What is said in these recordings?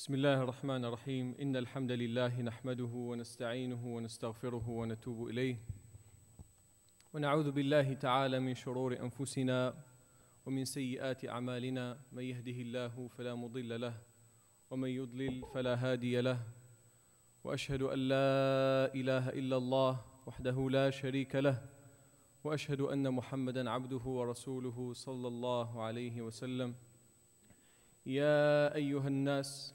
بسم الله الرحمن الرحيم إن الحمد لله نحمده ونستعينه ونستغفره ونتوب إليه ونعوذ بالله تعالى من شرور أنفسنا ومن سيئات أعمالنا من يهده الله فلا مضل له ومن يضلل فلا هادي له وأشهد أن لا إله إلا الله وحده لا شريك له وأشهد أن محمدا عبده ورسوله صلى الله عليه وسلم يا أيها الناس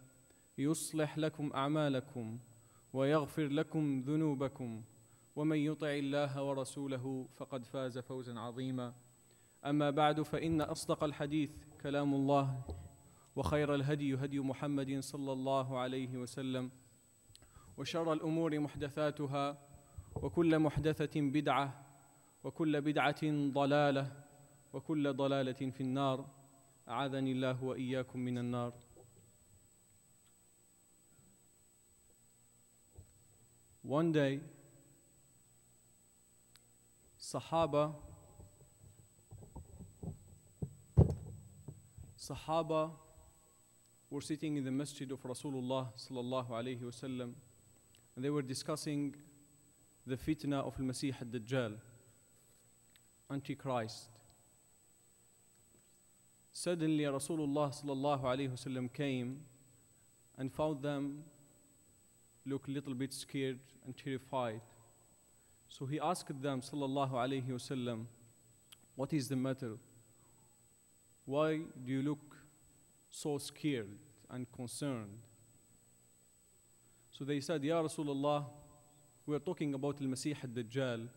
يصلح لكم اعمالكم ويغفر لكم ذنوبكم ومن يطع الله ورسوله فقد فاز فوزا عظيما اما بعد فان اصدق الحديث كلام الله وخير الهدي هدي محمد صلى الله عليه وسلم وشر الامور محدثاتها وكل محدثه بدعه وكل بدعه ضلاله وكل ضلاله في النار اعاذني الله واياكم من النار One day, Sahaba, Sahaba were sitting in the masjid of Rasulullah sallallahu alayhi wasallam, and they were discussing the fitna of al-Masih al-Dajjal, Antichrist. Suddenly, Rasulullah sallallahu alayhi wasallam came and found them look a little bit scared and terrified. So he asked them, Sallallahu Alaihi Wasallam, what is the matter? Why do you look so scared and concerned? So they said, Ya Rasulullah, we are talking about Al Masih al Dajjal,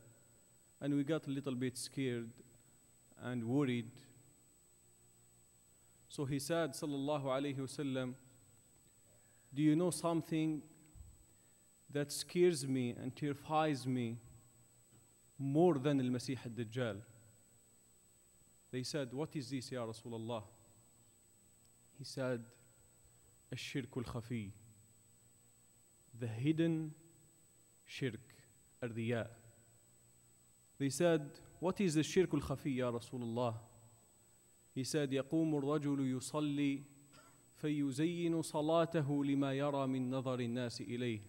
and we got a little bit scared and worried. So he said, Sallallahu Alaihi Wasallam, do you know something that scares me and terrifies me more than Al-Masih al-Dajjal. They said, what is this, Ya Rasulullah? He said, Ash-Shirk al-Khafi, the hidden shirk, ardiya. riya They said, what is the shirk al-Khafi, Ya Rasulullah? He said, يقوم الرجل يصلي فيزين صلاته لما يرى من نظر الناس إليه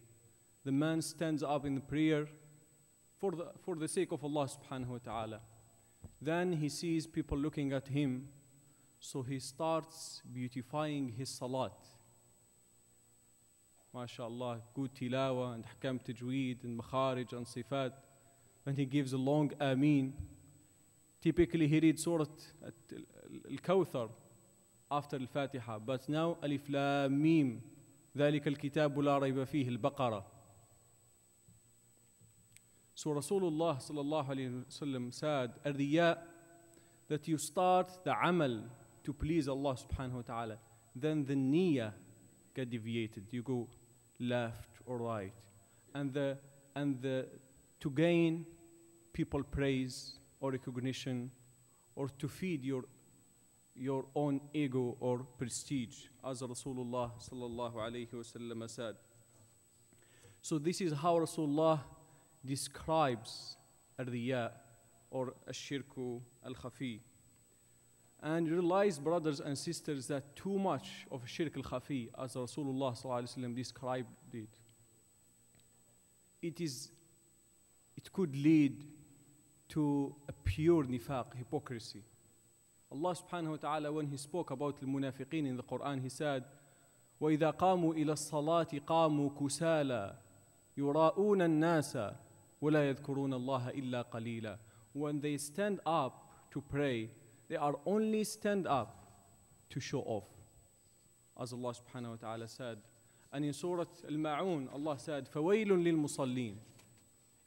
the man stands up in the prayer for the, for the sake of Allah subhanahu wa ta'ala. Then he sees people looking at him, so he starts beautifying his salat. MashaAllah, good tilawa and hakam tajweed and makharij and sifat. And he gives a long ameen. Typically he reads Surah Al-Kawthar after Al-Fatiha, but now Alif Lam Mim. ذلك الكتاب لا ريب فيه البقره so Rasulullah sallallahu alayhi wasallam said, Riya, that you start the amal to please Allah subhanahu wa ta'ala. Then the nia get deviated. You go left or right. And the and the to gain people praise or recognition or to feed your your own ego or prestige, as Rasulullah sallallahu alayhi wasallam said. So this is how Rasulullah describes riya or ashirku al-khafi. And realize, brothers and sisters, that too much of shirk al-khafi, as Rasulullah described it, it is, it could lead to a pure nifaq, hypocrisy. Allah subhanahu wa ta'ala, when He spoke about the munafiqeen in the Quran, He said, وَإِذَا قَامُوا إِلَى الصَّلَاةِ قَامُوا كُسَالًا يُرَاءُونَ النَّاسَ وَلَا يَذْكُرُونَ اللَّهَ إِلَّا قَلِيلًا When they stand up to pray, they are only stand up to show off. As Allah subhanahu wa ta'ala said, and in Surah Al-Ma'un, Allah said, فَوَيْلٌ لِلْمُصَلِّينَ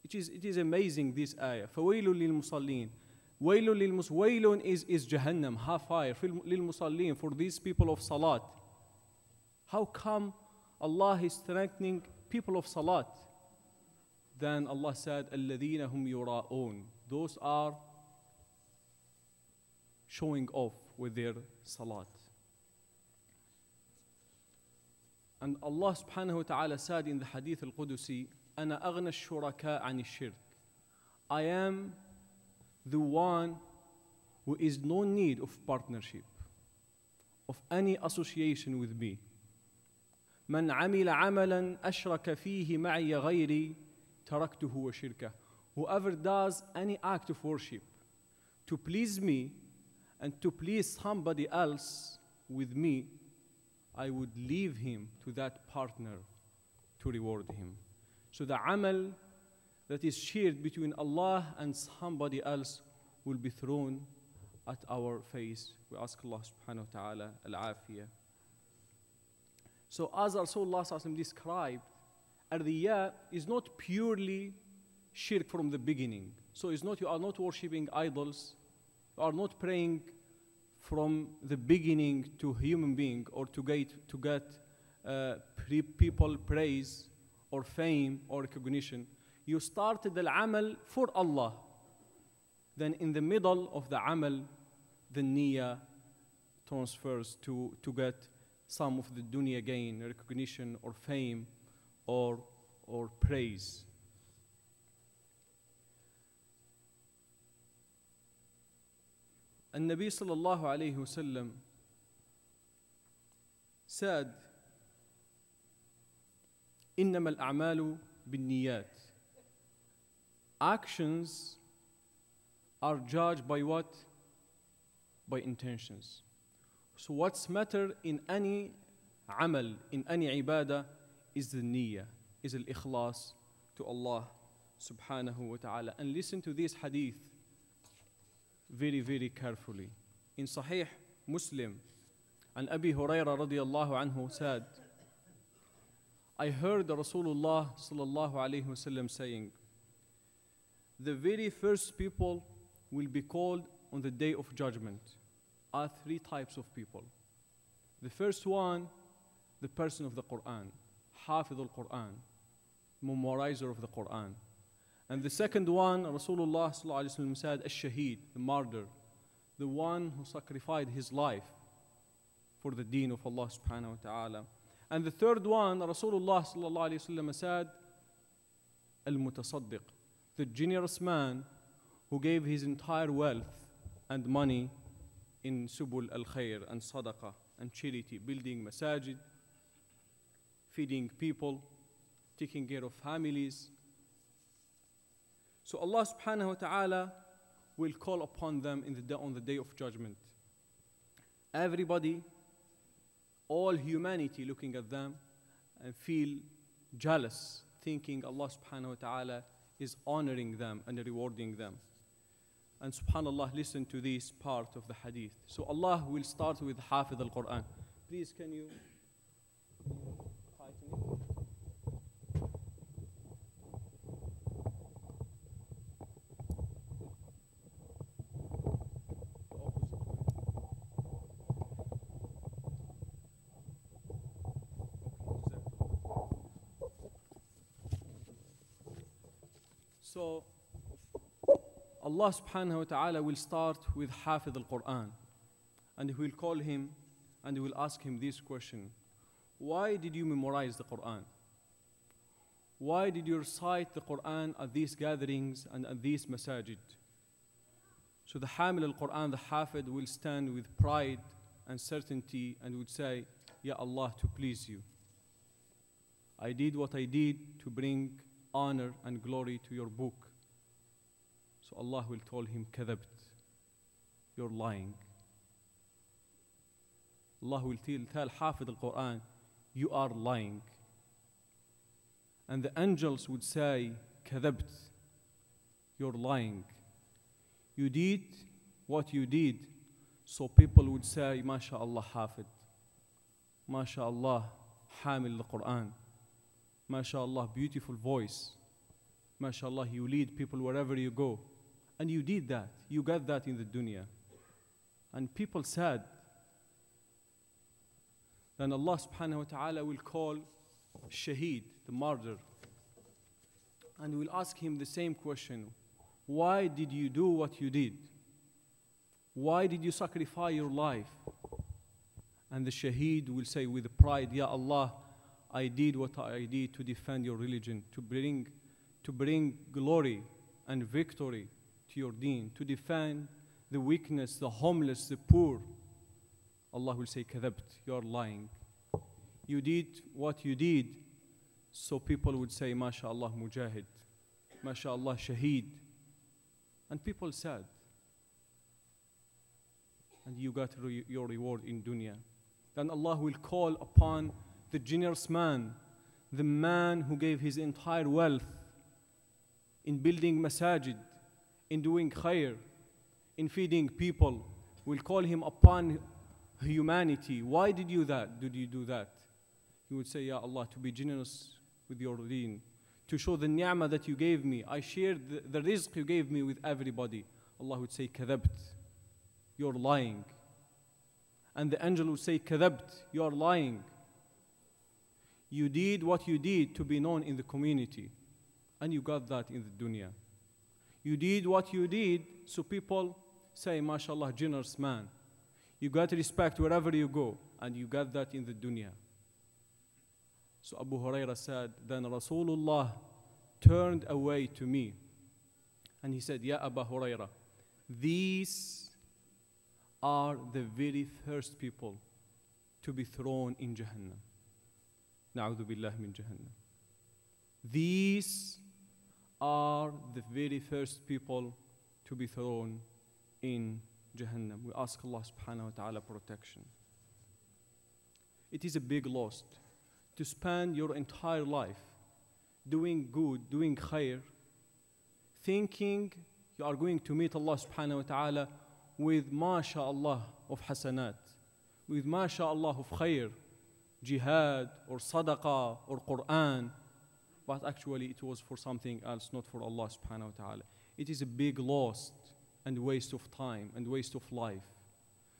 it is, it is amazing this ayah. فَوَيْلٌ لِلْمُصَلِّينَ وَيْلٌ لِلْمُصَ وَيْلٌ is, is Jahannam, hellfire, لِلْمُصَلِّينَ for these people of Salat. How come Allah is strengthening people of Salat? Then Allah said, الَّذِينَ هُمْ يُرَاءُونَ Those are showing off with their salat. And Allah subhanahu wa ta'ala said in the hadith al-Qudusi, أَنَا أَغْنَى الشُّرَكَاءَ عَنِ الشِّرْكِ I am the one who is no need of partnership, of any association with me. من عمل عملا أشرك فيه معي غيري taraktuhu wa shirkah. Whoever does any act of worship to please me and to please somebody else with me, I would leave him to that partner to reward him. So the amal that is shared between Allah and somebody else will be thrown at our face. We ask Allah subhanahu wa ta'ala al-afiyah. So as Rasulullah described, Riya is not purely shirk from the beginning. So it's not you are not worshipping idols, you are not praying from the beginning to human being or to get to get uh, people praise or fame or recognition. You started the amal for Allah. Then in the middle of the amal, the niyyah transfers to, to get some of the dunya gain, recognition or fame or, or praise. النبي صلى الله عليه وسلم said إنما الأعمال بالنيات actions are judged by what? By intentions. So what's matter in any amal, in any ibadah is the niyyah, is al ikhlas to Allah subhanahu wa ta'ala. And listen to this hadith very, very carefully. In Sahih Muslim, and Abi Huraira radiallahu anhu said, I heard Rasulullah sallallahu alayhi wasallam saying, the very first people will be called on the day of judgment are three types of people. The first one, the person of the Quran. حافظ al-Quran, memorizer of the Quran. And the second one, Rasulullah said, Ash-Shaheed, the martyr, the one who sacrificed his life for the deen of Allah subhanahu wa ta'ala. And the third one, Rasulullah ﷺ said, Al-Mutasaddiq, the generous man who gave his entire wealth and money in Subul al-Khair and Sadaqah and charity, building masajid, feeding people, taking care of families. So Allah subhanahu wa ta'ala will call upon them in the day, on the day of judgment. Everybody, all humanity looking at them and feel jealous, thinking Allah subhanahu wa ta'ala is honoring them and rewarding them. And subhanAllah, listen to this part of the hadith. So Allah will start with Hafid al Quran. Please, can you? So Allah subhanahu wa ta'ala will start with Hafid al-Quran and he will call him and he will ask him this question. Why did you memorize the Quran? Why did you recite the Quran at these gatherings and at these masajid? So the Hamil al-Quran, the Hafid will stand with pride and certainty and would say, Ya Allah, to please you. I did what I did to bring honor and glory to your book. So Allah will tell him, Kadabt, you're lying. Allah will tell, tell Hafid al Quran, you are lying. And the angels would say, Kadabt, you're lying. You did what you did. So people would say, MashaAllah Hafid, MashaAllah Hamil al Quran. MashaAllah, beautiful voice. MashaAllah, you lead people wherever you go. And you did that. You got that in the dunya. And people said, then Allah subhanahu wa ta'ala will call Shaheed, the martyr, and will ask him the same question Why did you do what you did? Why did you sacrifice your life? And the Shaheed will say with pride, Ya Allah, I did what I did to defend your religion, to bring, to bring glory and victory to your deen, to defend the weakness, the homeless, the poor. Allah will say, Kadabt, you are lying. You did what you did, so people would say, MashaAllah, Mujahid, MashaAllah, Shaheed. And people said, and you got re your reward in dunya. Then Allah will call upon the generous man, the man who gave his entire wealth in building masajid, in doing khair, in feeding people. will call him upon humanity. Why did you that? Did you do that? He would say, Ya Allah, to be generous with your deen, to show the ni'mah that you gave me. I shared the, the rizq you gave me with everybody. Allah would say, Kadabt, you're lying. And the angel would say, Kadabt, you're lying. You did what you did to be known in the community, and you got that in the dunya. You did what you did, so people say, MashaAllah, generous man. You got respect wherever you go, and you got that in the dunya. So Abu Huraira said, Then Rasulullah turned away to me and he said, Ya Abu Huraira, these are the very first people to be thrown in Jahannam. Na'udhu billahi min jahannam. These are the very first people to be thrown in Jahannam. We ask Allah subhanahu wa ta'ala protection. It is a big loss to spend your entire life doing good, doing khair, thinking you are going to meet Allah subhanahu wa ta'ala with masha'Allah of hasanat, with masha'Allah of khair, jihad or sadaqah or Quran, but actually it was for something else, not for Allah subhanahu wa ta'ala. It is a big loss and waste of time and waste of life.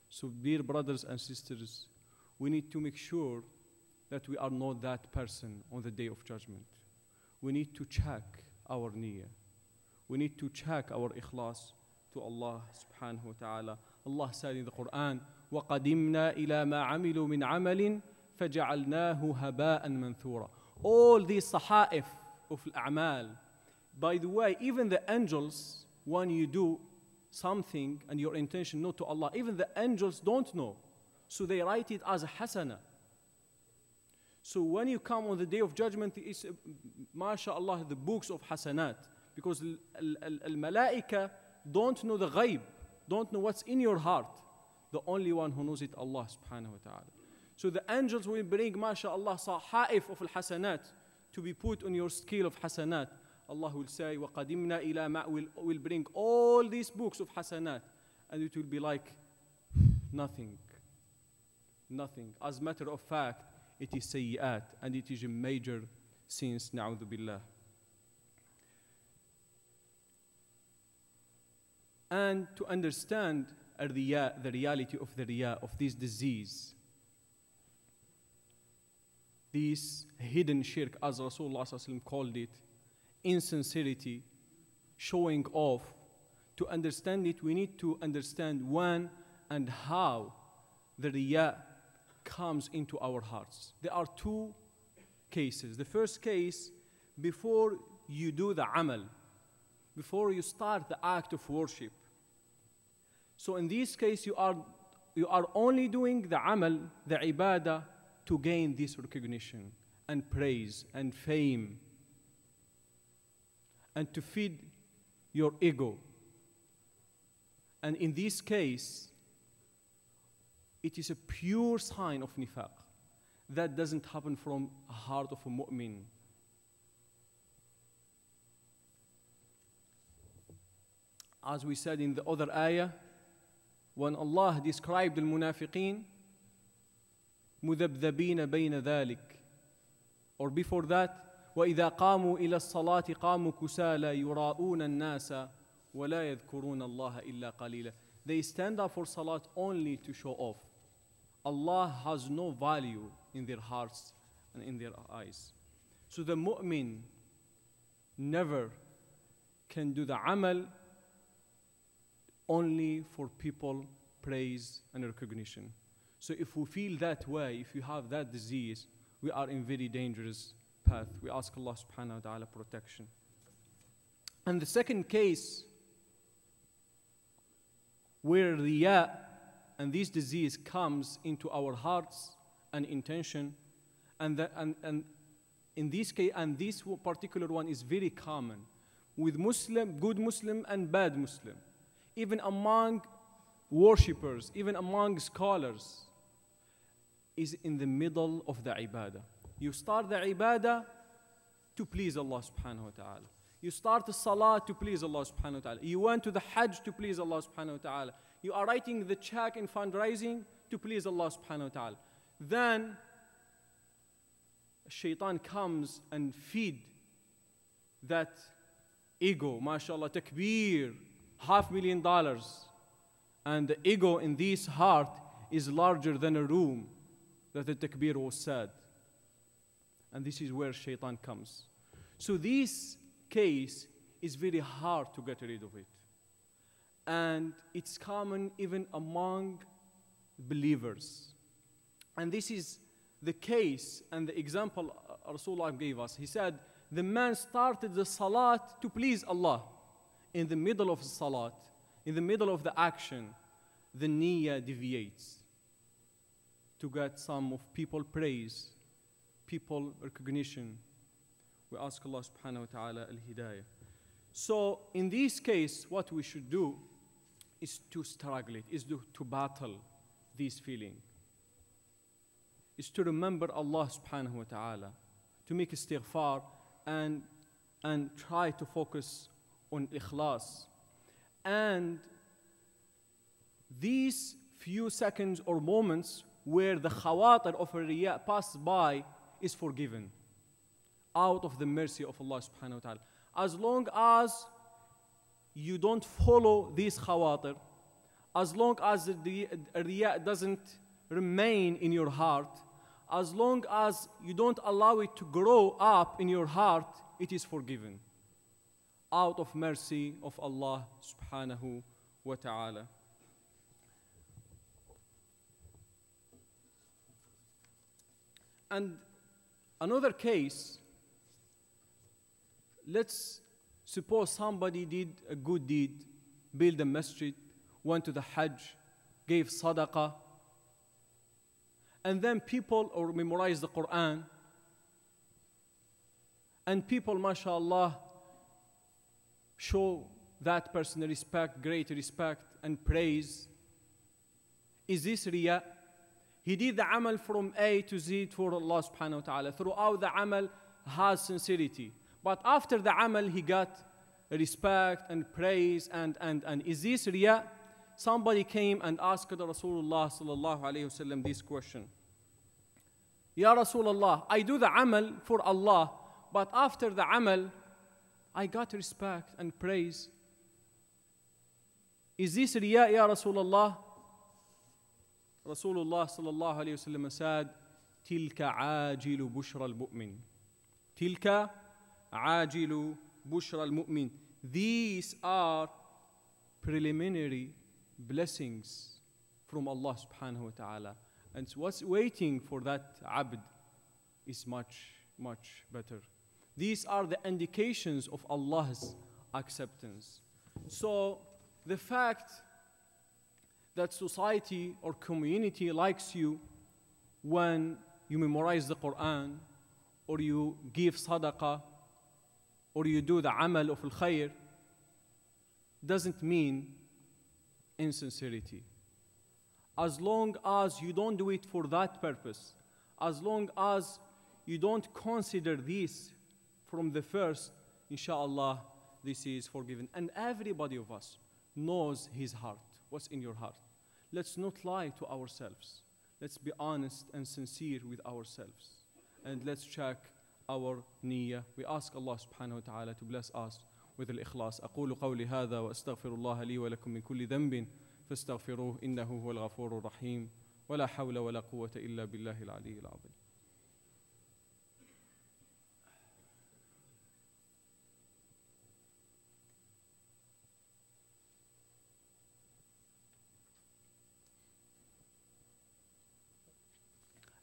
So, dear brothers and sisters, we need to make sure that we are not that person on the day of judgment. We need to check our niyyah. We need to check our ikhlas to Allah subhanahu wa ta'ala. Allah said in the Quran, وَقَدِمْنَا إِلَى مَا عَمِلُوا مِنْ عَمَلٍ فَجَعَلْنَاهُ هَبَاءً مَنْثُورًا All these saha'if of al-a'mal. By the way, even the angels, when you do something and your intention not to Allah, even the angels don't know. So they write it as a hasana. So when you come on the day of judgment, it's, uh, mashallah, the books of hasanat. Because al-malaika don't know the غيب, don't know what's in your heart. The only one who knows it, Allah subhanahu wa ta'ala. So the angels will bring, mashallah, sahaif of al-hasanat to be put on your scale of hasanat. Allah will say, وَقَدِمْنَا إِلَى مَا will, will bring all these books of hasanat and it will be like nothing. Nothing. As matter of fact, it is sayyat and it is a major sins, na'udhu billah. And to understand the reality of the riyah, of this disease, this hidden shirk, as Rasulullah called it, insincerity, showing off. To understand it, we need to understand when and how the riyah comes into our hearts. There are two cases. The first case, before you do the amal, before you start the act of worship. So in this case, you are, you are only doing the amal, the ibadah, to gain this recognition and praise and fame and to feed your ego. And in this case, it is a pure sign of nifaq. That doesn't happen from a heart of a mu'min. As we said in the other ayah, when Allah described the munafiqeen, مذبذبين بين ذلك or before that وإذا قاموا إلى الصلاة قاموا كسالى يراؤون الناس ولا يذكرون الله إلا قليلا they stand up for salat only to show off Allah has no value in their hearts and in their eyes so the mu'min never can do the amal only for people praise and recognition So if we feel that way, if you have that disease, we are in very dangerous path. We ask Allah subhanahu wa ta'ala protection. And the second case where riya and this disease comes into our hearts and intention and, the, and, and in this case and this particular one is very common with muslim good muslim and bad muslim even among worshippers even among scholars is in the middle of the ibadah. You start the ibadah to please Allah subhanahu wa ta'ala. You start the salah to please Allah subhanahu wa ta'ala. You went to the hajj to please Allah subhanahu wa ta'ala. You are writing the check and fundraising to please Allah subhanahu wa ta'ala. Then shaitan comes and feed that ego, mashallah, takbir, half million dollars. And the ego in this heart is larger than a room that the takbir was said. And this is where shaitan comes. So this case is very hard to get rid of it. And it's common even among believers. And this is the case and the example Rasulullah gave us. He said, the man started the salat to please Allah. In the middle of the salat, in the middle of the action, the niyyah deviates to get some of people praise, people recognition. We ask Allah subhanahu wa ta'ala al-hidayah. So in this case, what we should do is to struggle it, is to, to battle this feeling, is to remember Allah subhanahu wa ta'ala, to make istighfar and, and try to focus on ikhlas. And these few seconds or moments where the khawatir of a riyah passed by is forgiven out of the mercy of Allah subhanahu wa ta'ala. As long as you don't follow these khawatir, as long as the riyah doesn't remain in your heart, as long as you don't allow it to grow up in your heart, it is forgiven out of mercy of Allah subhanahu wa ta'ala. And another case, let's suppose somebody did a good deed, built a masjid, went to the Hajj, gave sadaqah, and then people or memorize the Quran, and people, mashallah, show that person respect, great respect, and praise. Is this riyah? He did the amal from A to Z for Allah subhanahu wa ta'ala. Throughout the amal has sincerity. But after the amal, he got respect and praise and, and, and is this riya? Somebody came and asked Rasulullah sallallahu alayhi wasallam this question. Ya Rasulullah, I do the amal for Allah, but after the amal, I got respect and praise. Is this riya, Ya Rasulullah? رسول الله صلى الله عليه وسلم ساد تلك عاجل بشرى المؤمن تلك عاجل بشرى المؤمن these are preliminary blessings from Allah subhanahu wa ta'ala and what's waiting for that abd is much much better these are the indications of Allah's acceptance so the fact that society or community likes you when you memorize the Quran or you give sadaqah or you do the amal of al khair doesn't mean insincerity. As long as you don't do it for that purpose, as long as you don't consider this from the first, inshallah, this is forgiven. And everybody of us knows his heart, what's in your heart. Let's not lie to ourselves. Let's be honest and sincere with ourselves. And let's check our niyyah. We ask Allah subhanahu wa ta'ala to bless us with ikhlas. أقول قولي هذا وأستغفر الله لي ولكم من كل ذنب فاستغفروه إنه هو الغفور الرحيم ولا حول ولا قوة إلا بالله العلي العظيم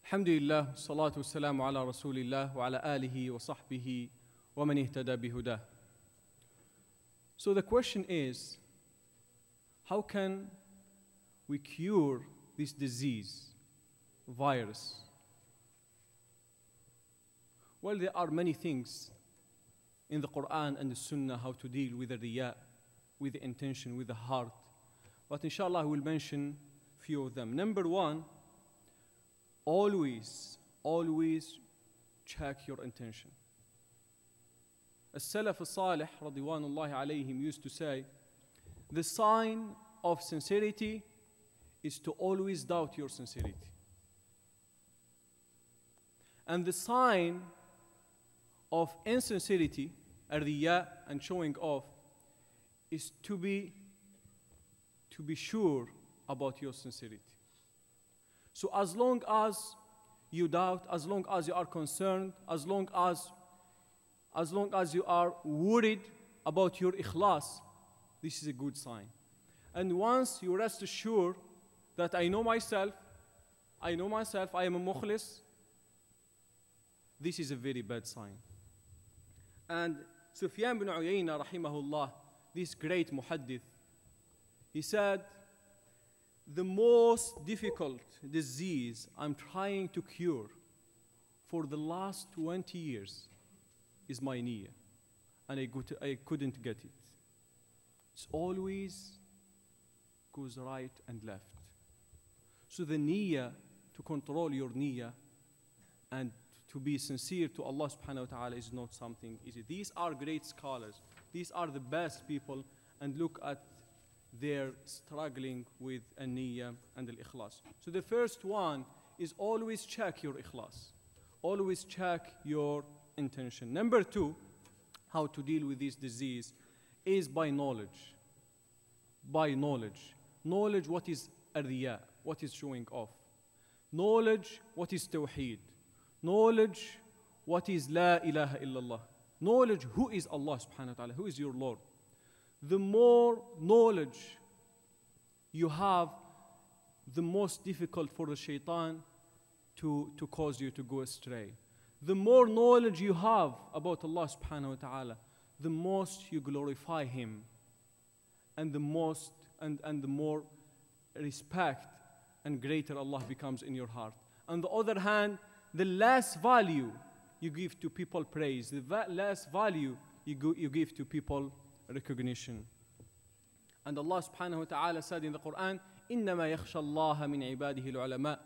So the question is, how can we cure this disease, virus? Well, there are many things in the Quran and the Sunnah how to deal with the riya, with the intention, with the heart. But inshallah, I will mention few of them. Number one, always, always check your intention. As-Salaf al-Salih, radiwanullahi alayhim, used to say, the sign of sincerity is to always doubt your sincerity. And the sign of insincerity, riya and showing off, is to be, to be sure about your sincerity. So as long as you doubt, as long as you are concerned, as long as, as long as you are worried about your ikhlas, this is a good sign. And once you rest assured that I know myself, I know myself, I am a mukhlis, this is a very bad sign. And Sufyan bin Uyayna, rahimahullah, this great muhaddith, he said, the most difficult disease I'm trying to cure for the last 20 years is my knee, and I, got, I couldn't get it. It always goes right and left. So the knee to control your knee, and to be sincere to Allah subhanahu wa ta'ala is not something easy. These are great scholars. These are the best people. And look at they're struggling with an and al-ikhlas. So the first one is always check your ikhlas. Always check your intention. Number two, how to deal with this disease is by knowledge. By knowledge. Knowledge what is riya, what is showing off. Knowledge what is tawheed. Knowledge what is la ilaha illallah. Knowledge who is Allah subhanahu wa ta'ala, who is your Lord the more knowledge you have, the most difficult for the shaitan to, to cause you to go astray. The more knowledge you have about Allah subhanahu wa ta'ala, the most you glorify Him and the most and, and the more respect and greater Allah becomes in your heart. On the other hand, the less value you give to people praise, the va- less value you, go- you give to people recognition. And Allah subhanahu wa ta'ala said in the Quran, إِنَّمَا يَخْشَى اللَّهَ مِنْ عِبَادِهِ الْعُلَمَاءِ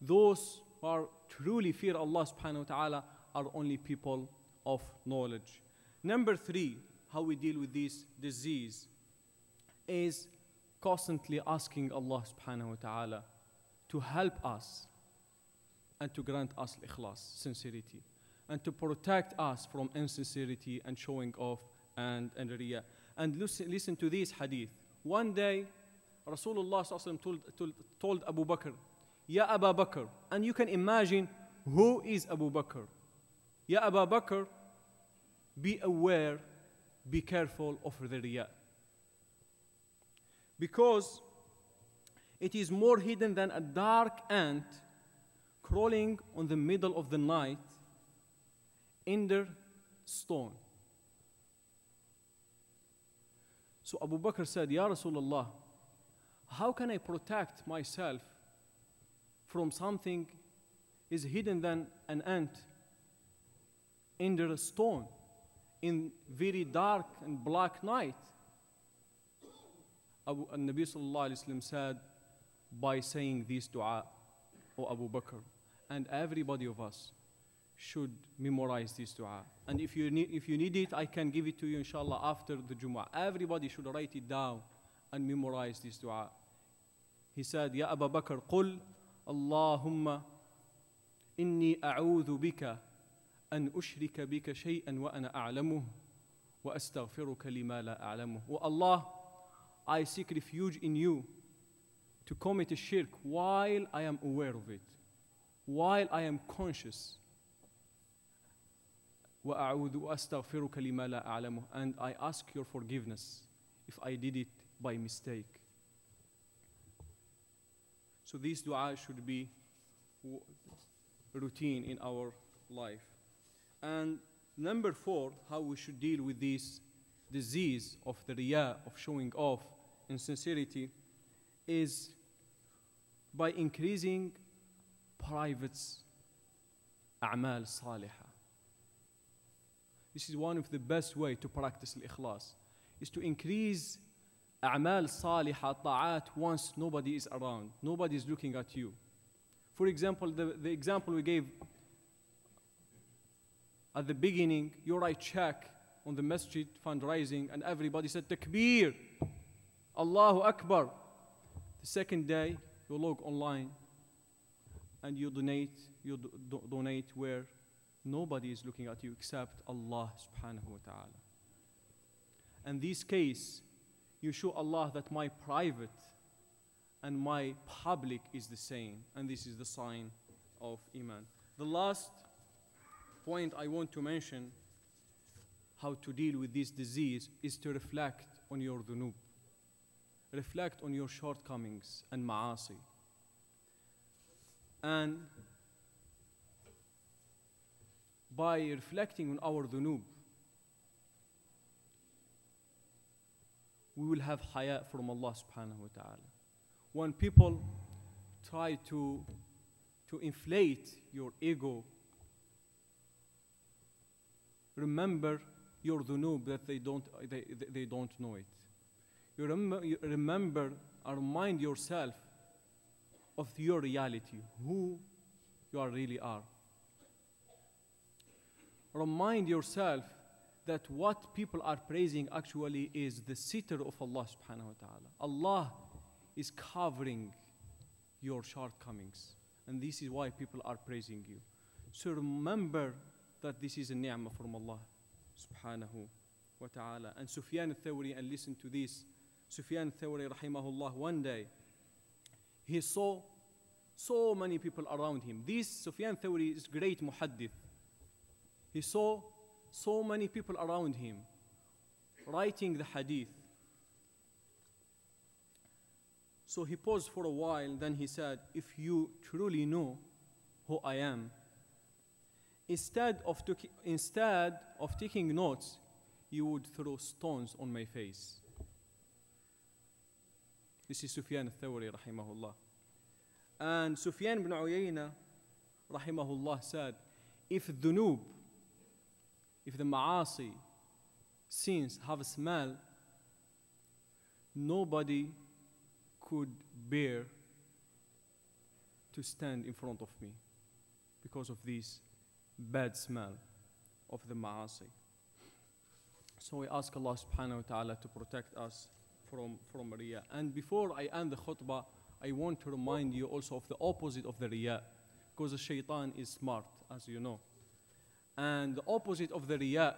Those who are truly fear Allah subhanahu wa ta'ala are only people of knowledge. Number three, how we deal with this disease is constantly asking Allah subhanahu wa ta'ala to help us and to grant us ikhlas, sincerity, and to protect us from insincerity and showing off and, and riyah. And listen, listen to this hadith. One day, Rasulullah told, told, told Abu Bakr, Ya Abu Bakr. And you can imagine who is Abu Bakr. Ya Abu Bakr, be aware, be careful of the riyah. Because it is more hidden than a dark ant crawling on the middle of the night under stone. So Abu Bakr said, Ya Rasulullah, how can I protect myself from something is hidden than an ant under a stone in very dark and black night? Abu, Nabi said, by saying this dua, O Abu Bakr, and everybody of us, should memorize this dua. And if you, need, if you need it, I can give it to you, inshallah, after the Jumu'ah. Everybody should write it down and memorize this dua. He said, Ya Abu Bakr, قل اللهم إني أعوذ بك أن أشرك بك شيئا وأنا أعلمه وأستغفرك لما لا أعلمه. O Allah, I seek refuge in you to commit a shirk while I am aware of it, while I am conscious and I ask your forgiveness if I did it by mistake. So these dua should be routine in our life. And number four, how we should deal with this disease of the riyah, of showing off insincerity, is by increasing private a'mal salihah this is one of the best way to practice al-ikhlas, is to increase a'mal salihah, ta'at, once nobody is around, nobody is looking at you. For example, the, the example we gave at the beginning, you write check on the masjid fundraising and everybody said takbir, Allahu Akbar. The second day, you log online and you donate, you do, do, donate where? nobody is looking at you except Allah subhanahu wa ta'ala. And this case, you show Allah that my private and my public is the same. And this is the sign of Iman. The last point I want to mention how to deal with this disease is to reflect on your dunub, Reflect on your shortcomings and ma'asi. And by reflecting on our dhunub. We will have haya from Allah subhanahu wa ta'ala. When people try to, to inflate your ego, remember your dhunub that they don't, they, they don't know it. You, remember, you remember, remind yourself of your reality, who you are really are remind yourself that what people are praising actually is the sitter of Allah subhanahu wa ta'ala. Allah is covering your shortcomings. And this is why people are praising you. So remember that this is a ni'mah from Allah subhanahu wa ta'ala. And Sufyan al-Thawri, and listen to this, Sufyan al-Thawri rahimahullah, one day, he saw so many people around him. This Sufyan al-Thawri is great muhaddith. He saw so many people around him writing the hadith. So he paused for a while, then he said, If you truly know who I am, instead of, instead of taking notes, you would throw stones on my face. This is Sufyan al-Thawri, rahimahullah. And Sufyan ibn Uyayna, rahimahullah, said, if dhunub if the ma'asi, sins have a smell, nobody could bear to stand in front of me because of this bad smell of the ma'asi. So we ask Allah subhanahu wa ta'ala to protect us from, from riyah. And before I end the khutbah, I want to remind you also of the opposite of the riyah because the shaitan is smart, as you know and the opposite of the riya.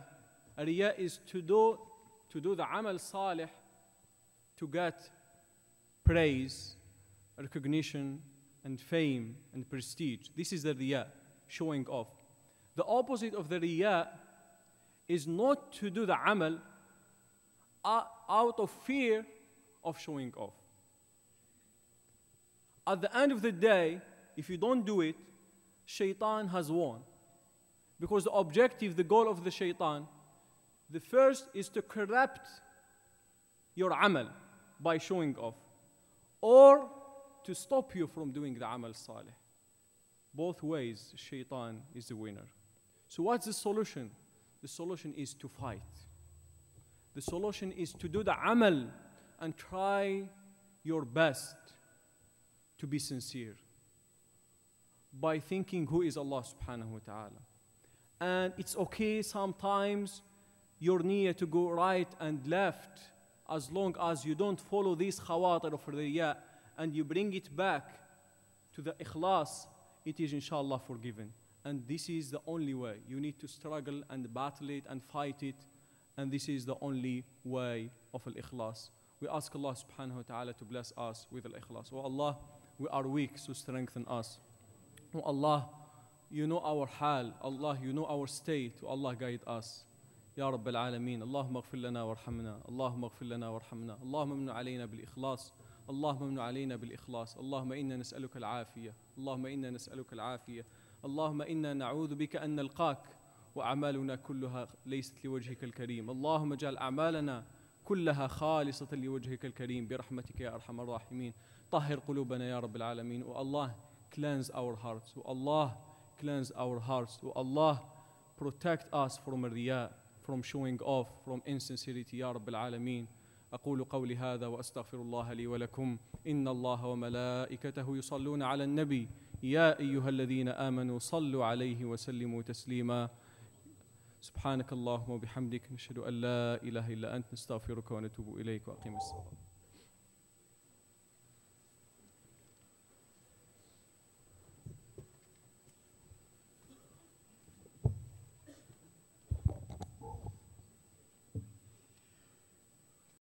A riya is to do, to do the amal salih to get praise, recognition, and fame and prestige. This is the riya, showing off. The opposite of the riya is not to do the amal uh, out of fear of showing off. At the end of the day, if you don't do it, shaitan has won. Because the objective, the goal of the shaitan, the first is to corrupt your amal by showing off, or to stop you from doing the amal salih. Both ways, shaitan is the winner. So, what's the solution? The solution is to fight. The solution is to do the amal and try your best to be sincere by thinking who is Allah subhanahu wa ta'ala and it's okay sometimes your near to go right and left as long as you don't follow this khawatir of riyah and you bring it back to the ikhlas, it is inshallah forgiven. And this is the only way. You need to struggle and battle it and fight it. And this is the only way of al ikhlas. We ask Allah subhanahu wa ta'ala to bless us with al ikhlas. Oh Allah, we are weak, so strengthen us. Oh Allah, you know our hal, Allah, you know our state, Allah guide us. يا رب العالمين اللهم اغفر لنا وارحمنا اللهم اغفر لنا وارحمنا اللهم امن علينا بالإخلاص اللهم امن علينا بالإخلاص اللهم إنا نسألك العافية اللهم إنا نسألك العافية اللهم إنا نعوذ بك أن نلقاك وأعمالنا كلها ليست لوجهك الكريم اللهم اجعل أعمالنا كلها خالصة لوجهك الكريم برحمتك يا أرحم الراحمين طهر قلوبنا يا رب العالمين والله cleanse our hearts والله cleanse our hearts. O Allah, protect us from riya, from showing off, from insincerity, Ya Rabbil Alameen. أقول قولي هذا وأستغفر الله لي ولكم إن الله وملائكته يصلون على النبي يا أيها الذين آمنوا صلوا عليه وسلموا تسليما سبحانك اللهم وبحمدك نشهد أن لا إله إلا أنت نستغفرك ونتوب إليك وأقيم الصلاة